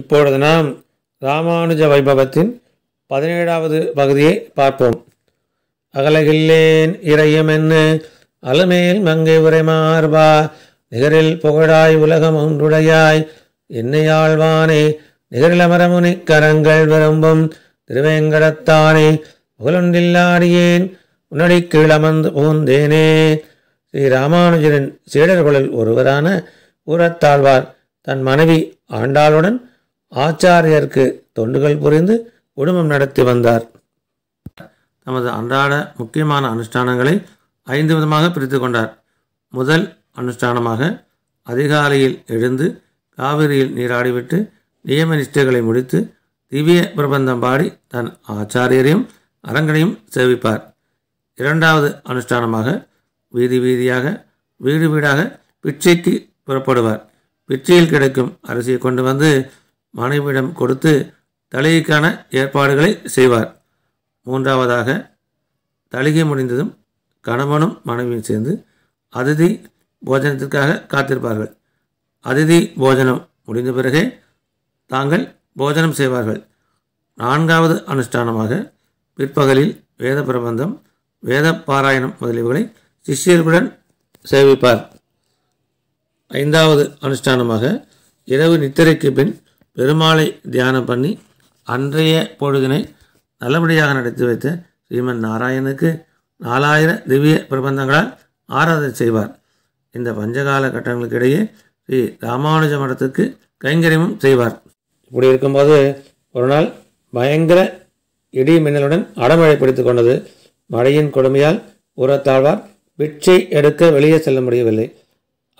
இப்பொழுது நாம் ராமானுஜ வைபவத்தின் பதினேழாவது பகுதியை பார்ப்போம் அகலகில்லேன் இறையும் என்ன அலமேல் மங்கை உரைமார்பா நிகரில் புகழாய் உலகம் ஒன்றுடையாய் என்னையாழ்வானே நிகரிலமரமுனி கரங்கள் விரும்பும் திருவேங்கடத்தானே புகழொன்றில்லாடியேன் உன்னடி கீழமந்து புகுந்தேனே ஸ்ரீ ராமானுஜரின் சீடர்களில் ஒருவரான ஊரத்தாழ்வார் தன் மனைவி ஆண்டாளுடன் ஆச்சாரியருக்கு தொண்டுகள் புரிந்து குடும்பம் நடத்தி வந்தார் தமது அன்றாட முக்கியமான அனுஷ்டானங்களை ஐந்து விதமாக பிரித்து கொண்டார் முதல் அனுஷ்டானமாக அதிகாலையில் எழுந்து காவிரியில் நீராடிவிட்டு நியம நிஷ்டைகளை முடித்து திவ்ய பிரபந்தம் பாடி தன் ஆச்சாரியரையும் அரங்கனையும் சேவிப்பார் இரண்டாவது அனுஷ்டானமாக வீதி வீதியாக வீடு வீடாக பிச்சைக்கு புறப்படுவார் பிச்சையில் கிடைக்கும் அரிசியை கொண்டு வந்து மனைவிடம் கொடுத்து தலையைக்கான ஏற்பாடுகளை செய்வார் மூன்றாவதாக தலிகை முடிந்ததும் கணவனும் மனைவியும் சேர்ந்து அதிதி போஜனத்திற்காக காத்திருப்பார்கள் அதிதி போஜனம் முடிந்த பிறகே தாங்கள் போஜனம் செய்வார்கள் நான்காவது அனுஷ்டானமாக பிற்பகலில் வேத பிரபந்தம் வேத பாராயணம் முதலியவர்களை சிஷ்யர்களுடன் சேவிப்பார் ஐந்தாவது அனுஷ்டானமாக இரவு நித்திரைக்கு பின் பெருமாளை தியானம் பண்ணி அன்றைய பொழுதினை நல்லபடியாக நடத்தி வைத்த ஸ்ரீமன் நாராயணனுக்கு நாலாயிர திவ்ய பிரபந்தங்களால் ஆராதனை செய்வார் இந்த பஞ்சகால கட்டங்களுக்கிடையே ஸ்ரீ ராமானுஜ மடத்துக்கு கைங்கரியமும் செய்வார் இப்படி இருக்கும்போது ஒரு நாள் பயங்கர இடி மின்னலுடன் அடமழை பிடித்து கொண்டது மழையின் கொடுமையால் உரத்தாழ்வார் பிச்சை எடுக்க வெளியே செல்ல முடியவில்லை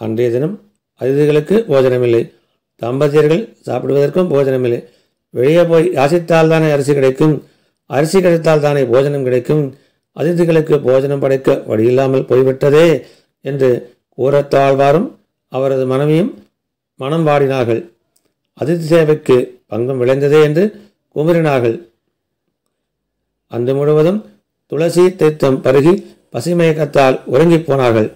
அன்றைய தினம் அதிதிகளுக்கு போஜனமில்லை தம்பதியர்கள் சாப்பிடுவதற்கும் போஜனம் இல்லை வெளியே போய் யாசித்தால் தானே அரிசி கிடைக்கும் அரிசி கிடைத்தால் தானே போஜனம் கிடைக்கும் அதிதிகளுக்கு போஜனம் படைக்க வழியில்லாமல் போய்விட்டதே என்று கூறத்தாழ்வாரும் அவரது மனைவியும் மனம் வாடினார்கள் அதிதி சேவைக்கு பங்கம் விளைந்ததே என்று குமரினார்கள் அன்று முழுவதும் துளசி தீர்த்தம் பருகி பசிமயக்கத்தால் உறங்கிப் போனார்கள்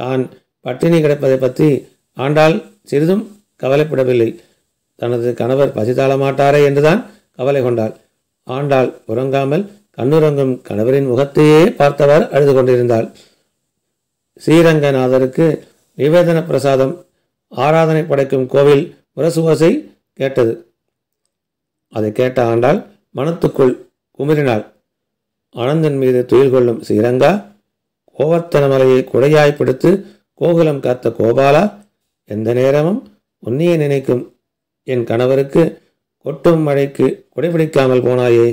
தான் பட்டினி கிடப்பதை பற்றி ஆண்டாள் சிறிதும் கவலைப்படவில்லை தனது கணவர் பசிதாள மாட்டாரே என்றுதான் கவலை கொண்டாள் ஆண்டாள் உறங்காமல் கண்ணுறங்கும் கணவரின் முகத்தையே பார்த்தவர் அழுது கொண்டிருந்தாள் ஸ்ரீரங்கநாதருக்கு நிவேதன பிரசாதம் ஆராதனை படைக்கும் கோவில் முரசுவாசை கேட்டது அதை கேட்ட ஆண்டாள் மனத்துக்குள் குமிரினாள் ஆனந்தன் மீது துயில் கொள்ளும் ஸ்ரீரங்கா கோவர்த்தன மலையை குடையாய்ப்படுத்து கோகுலம் காத்த கோபாலா எந்த நேரமும் உன்னையே நினைக்கும் என் கணவருக்கு கொட்டும் மழைக்கு குடைபிடிக்காமல் போனாயே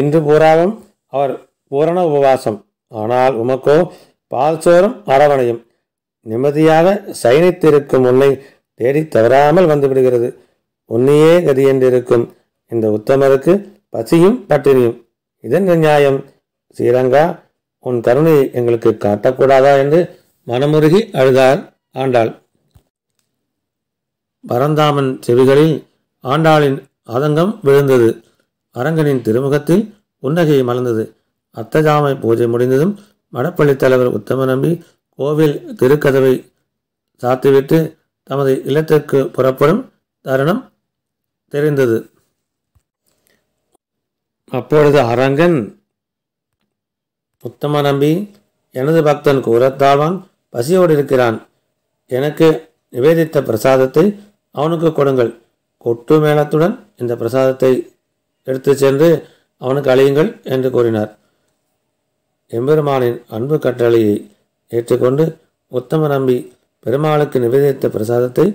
இன்று பூராவும் அவர் பூரண உபவாசம் ஆனால் உமக்கோ பால் சோறும் அரவணையும் நிம்மதியாக சைனித்திருக்கும் உன்னை தேடி தவறாமல் வந்துவிடுகிறது உன்னையே கதி என்றிருக்கும் இந்த உத்தமருக்கு பசியும் பட்டினியும் இதன் நியாயம் ஸ்ரீரங்கா உன் கருணையை எங்களுக்கு காட்டக்கூடாதா என்று மனமுருகி அழுதார் ஆண்டாள் பரந்தாமன் செவிகளில் ஆண்டாளின் ஆதங்கம் விழுந்தது அரங்கனின் திருமுகத்தில் புன்னகை மலர்ந்தது அத்தஜாமை பூஜை முடிந்ததும் மடப்பள்ளி தலைவர் உத்தம நம்பி கோவில் திருக்கதவை சாத்திவிட்டு தமது இல்லத்திற்கு புறப்படும் தருணம் தெரிந்தது அப்பொழுது அரங்கன் உத்தம நம்பி எனது பக்தன் கூறத்தாவான் பசியோடு இருக்கிறான் எனக்கு நிவேதித்த பிரசாதத்தை அவனுக்கு கொடுங்கள் கொட்டு மேளத்துடன் இந்த பிரசாதத்தை எடுத்து சென்று அவனுக்கு அழியுங்கள் என்று கூறினார் எம்பெருமானின் அன்பு கட்டளையை ஏற்றுக்கொண்டு உத்தம நம்பி பெருமாளுக்கு நிவேதித்த பிரசாதத்தை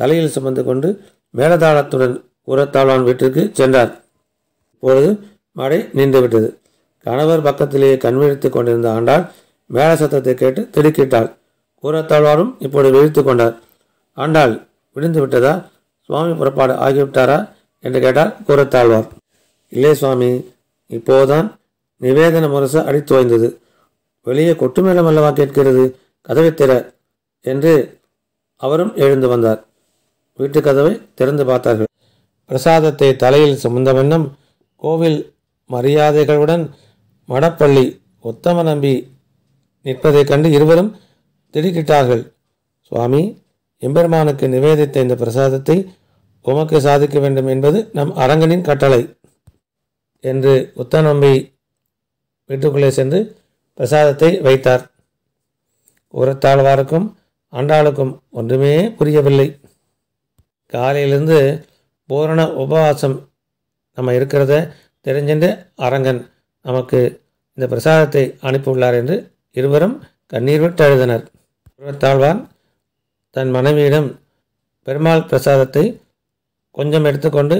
தலையில் சுமந்து கொண்டு மேலதாளத்துடன் உரத்தாழ்வான் வீட்டிற்கு சென்றார் இப்பொழுது மழை நின்றுவிட்டது கணவர் பக்கத்திலேயே கண்விழித்து கொண்டிருந்த ஆண்டாள் மேல சத்தத்தை கேட்டு திடுக்கிட்டாள் கூரத்தாழ்வாரும் இப்பொழுது விழித்து கொண்டார் ஆண்டாள் விழுந்து விட்டதா சுவாமி புறப்பாடு ஆகிவிட்டாரா என்று கேட்டால் கூறத்தாழ்வார் இல்லை சுவாமி இப்போதான் நிவேதன முரசு அடித்து வாய்ந்தது வெளியே கொட்டு மேளம் அல்லவா கேட்கிறது கதவை திற என்று அவரும் எழுந்து வந்தார் வீட்டு கதவை திறந்து பார்த்தார்கள் பிரசாதத்தை தலையில் சுமந்த வண்ணம் கோவில் மரியாதைகளுடன் மடப்பள்ளி உத்தம நம்பி நிற்பதைக் கண்டு இருவரும் திடுக்கிட்டார்கள் சுவாமி எம்பெருமானுக்கு நிவேதித்த இந்த பிரசாதத்தை உமக்கு சாதிக்க வேண்டும் என்பது நம் அரங்கனின் கட்டளை என்று உத்தநம்பி வீட்டுக்குள்ளே சென்று பிரசாதத்தை வைத்தார் உரத்தாழ்வாருக்கும் அன்றாளுக்கும் ஒன்றுமே புரியவில்லை காலையிலிருந்து பூரண உபவாசம் நம்ம இருக்கிறத தெரிஞ்சென்று அரங்கன் நமக்கு இந்த பிரசாதத்தை அனுப்பியுள்ளார் என்று இருவரும் கண்ணீர் விட்டு எழுதினர் உரத்தாழ்வான் தன் மனைவியிடம் பெருமாள் பிரசாதத்தை கொஞ்சம் எடுத்துக்கொண்டு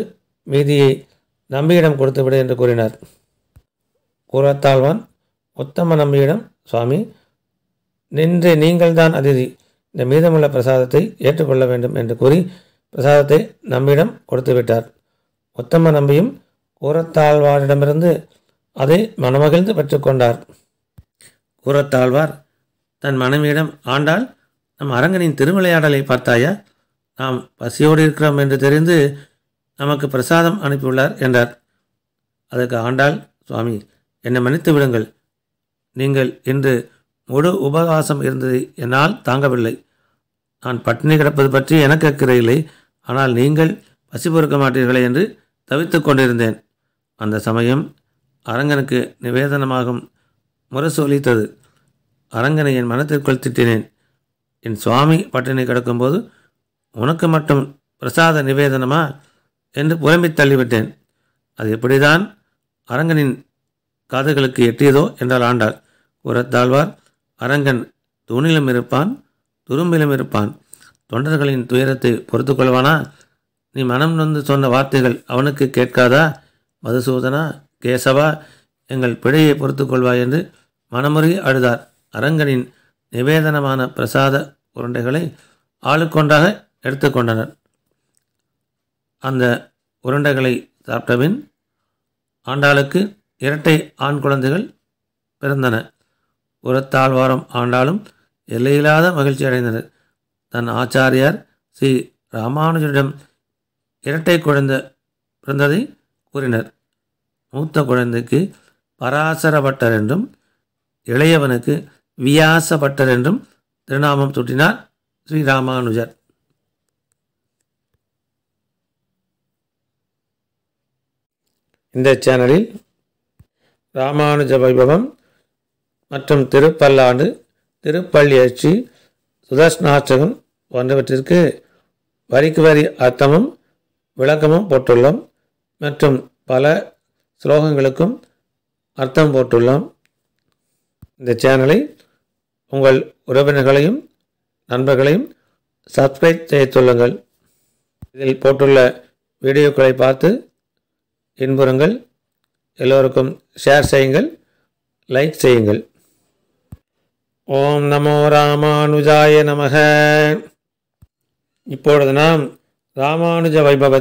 மீதியை நம்பியிடம் கொடுத்துவிடு என்று கூறினார் கூறத்தாழ்வான் உத்தம நம்பியிடம் சுவாமி நின்று நீங்கள்தான் அதிதி இந்த மீதமுள்ள பிரசாதத்தை ஏற்றுக்கொள்ள வேண்டும் என்று கூறி பிரசாதத்தை நம்பியிடம் கொடுத்துவிட்டார் உத்தம நம்பியும் கூரத்தாழ்வாரிடமிருந்து அதை மனமகிழ்ந்து பெற்றுக்கொண்டார் கூரத்தாழ்வார் தன் மனைவியிடம் ஆண்டாள் நம் அரங்கனின் திருவிளையாடலை பார்த்தாயா நாம் பசியோடு இருக்கிறோம் என்று தெரிந்து நமக்கு பிரசாதம் அனுப்பியுள்ளார் என்றார் அதற்கு ஆண்டாள் சுவாமி என்னை மன்னித்து விடுங்கள் நீங்கள் இன்று முழு உபவாசம் இருந்ததை என்னால் தாங்கவில்லை நான் பட்டினி கிடப்பது பற்றி எனக்கு அக்கறையில்லை ஆனால் நீங்கள் பசி பொறுக்க மாட்டீர்களே என்று தவித்து கொண்டிருந்தேன் அந்த சமயம் அரங்கனுக்கு நிவேதனமாகும் முரசு அளித்தது அரங்கனை என் மனத்திற்குள் திட்டினேன் என் சுவாமி பட்டினி கிடக்கும்போது உனக்கு மட்டும் பிரசாத நிவேதனமா என்று புலம்பி தள்ளிவிட்டேன் அது எப்படிதான் அரங்கனின் காதுகளுக்கு எட்டியதோ என்றால் ஆண்டாள் உரத்தாழ்வார் அரங்கன் தூணிலும் இருப்பான் துரும்பிலும் இருப்பான் தொண்டர்களின் துயரத்தை பொறுத்து கொள்வானா நீ மனம் நொந்து சொன்ன வார்த்தைகள் அவனுக்கு கேட்காதா மதுசூதனா கேசவா எங்கள் பிழையை பொறுத்து கொள்வாய் என்று மனமுறை அழுதார் அரங்கனின் நிவேதனமான பிரசாத உருண்டைகளை ஆளுக்கொன்றாக எடுத்துக்கொண்டனர் அந்த உருண்டைகளை சாப்பிட்டபின் ஆண்டாளுக்கு இரட்டை ஆண் குழந்தைகள் பிறந்தன உரத்தாழ்வாரம் ஆண்டாலும் எல்லையில்லாத மகிழ்ச்சி அடைந்தனர் தன் ஆச்சாரியார் ஸ்ரீ ராமானுஜரிடம் இரட்டை குழந்தை பிறந்ததை கூறினர் மூத்த குழந்தைக்கு பராசர என்றும் இளையவனுக்கு வியாசபட்டர் என்றும் திருநாமம் சூட்டினார் ஸ்ரீராமானுஜர் இந்த சேனலில் ராமானுஜ வைபவம் மற்றும் திருப்பல்லாண்டு திருப்பள்ளியழ்ச்சி சுதர்ஷ்நாச்சகம் போன்றவற்றிற்கு வரிக்கு வரி அர்த்தமும் விளக்கமும் போட்டுள்ளோம் மற்றும் பல ஸ்லோகங்களுக்கும் அர்த்தம் போட்டுள்ளோம் இந்த சேனலை உங்கள் உறவினர்களையும் நண்பர்களையும் சப்ஸ்கிரைப் சொல்லுங்கள் இதில் போட்டுள்ள வீடியோக்களை பார்த்து இன்புறுங்கள் எல்லோருக்கும் ஷேர் செய்யுங்கள் லைக் செய்யுங்கள் ஓம் நமோ ராமானுஜாய நமக இப்பொழுது நாம் ராமானுஜ வைபவ